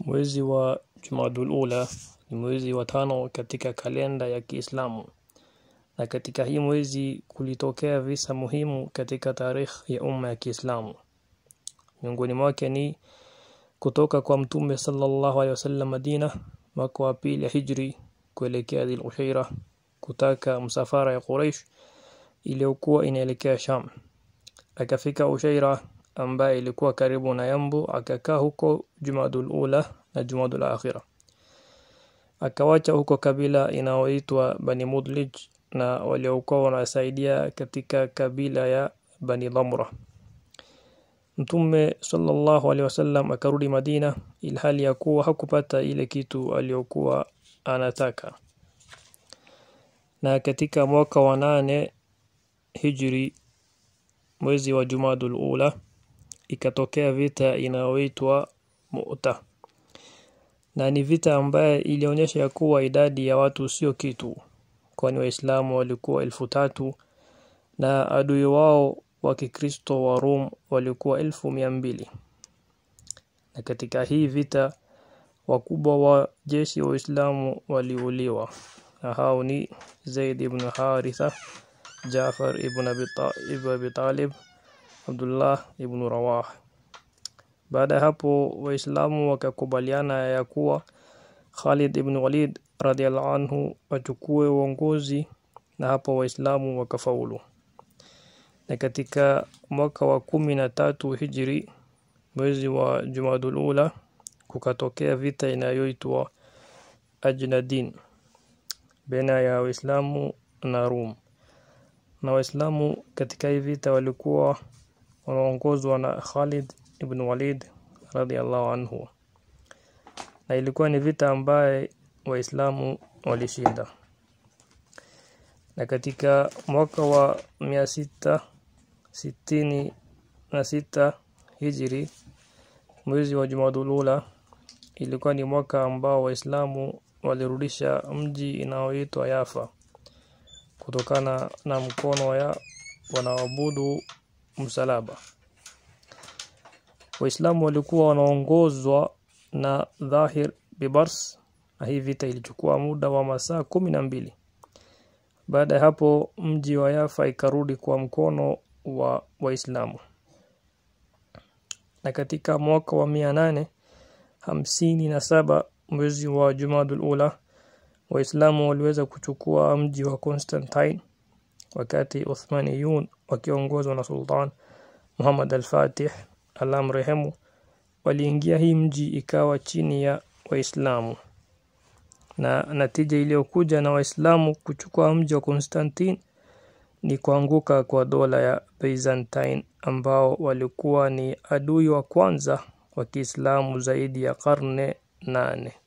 Mwezi wa Jumadul Ula ni mwezi wa tano katika kalenda ya Kiislamu, na katika hii mwezi kulitokea visa muhimu katika tarikhi ya umma ya Kiislamu. Miongoni mwake ni kutoka kwa Mtume sallallahu alaihi wasallam Madina mwaka wa pili ya Hijri kuelekea Dhil Ushaira kutaka msafara ya Quraysh iliyokuwa inaelekea Sham. Akafika Ushaira ambaye ilikuwa karibu na Yambu akakaa huko Jumadul Ula na Jumadul Akhira akawacha huko kabila inaoitwa Bani Mudlij na waliokuwa wanasaidia katika kabila ya Bani Damra Mtume sallallahu alaihi wasallam akarudi Madina ilhali ya kuwa hakupata ile kitu aliyokuwa anataka na katika mwaka wa nane hijri mwezi wa Jumadul Ula ikatokea vita inayoitwa Mu'ta, na ni vita ambaye ilionyesha ya kuwa idadi ya watu sio kitu, kwani Waislamu walikuwa elfu tatu na adui wao wa Kikristo wa Rum walikuwa elfu mia mbili na katika hii vita wakubwa wa jeshi wa Uislamu waliuliwa na hao ni Zaid ibn Haritha, jafar ibn Abi Talib Abdullah ibn Rawah. Baada ya hapo Waislamu wakakubaliana ya kuwa Khalid ibn Walid radhiallahu anhu achukue uongozi na hapo Waislamu wakafaulu. Na katika mwaka wa kumi na tatu Hijri, mwezi wa Jumadul Ula, kukatokea vita inayoitwa Ajnadin baina ya Waislamu na Rum, na Waislamu katika hii vita walikuwa wanaongozwa na Khalid ibn Walid radhiallahu anhu na ilikuwa ni vita ambaye waislamu walishinda na katika mwaka wa mia hijri na hijiri mwezi wa Jumadulula ilikuwa ni mwaka ambao waislamu walirudisha mji inaoitwa Yafa kutokana na mkono ya wanaoabudu msalaba waislamu walikuwa wanaongozwa na dhahir bibars na hii vita ilichukua muda wa masaa kumi na mbili baada ya hapo mji wa Yafa ikarudi kwa mkono wa Waislamu na katika mwaka wa mia nane hamsini na saba mwezi wa Jumadul Ula Waislamu waliweza kuchukua mji wa Constantine wakati Uthmaniyun wakiongozwa na Sultan Muhammad al-Fatih alamrehemu waliingia hii mji ikawa chini ya Waislamu na natija iliyokuja na Waislamu kuchukua mji wa Constantine ni kuanguka kwa dola ya Byzantine ambao walikuwa ni adui wa kwanza wa Kiislamu zaidi ya karne nane.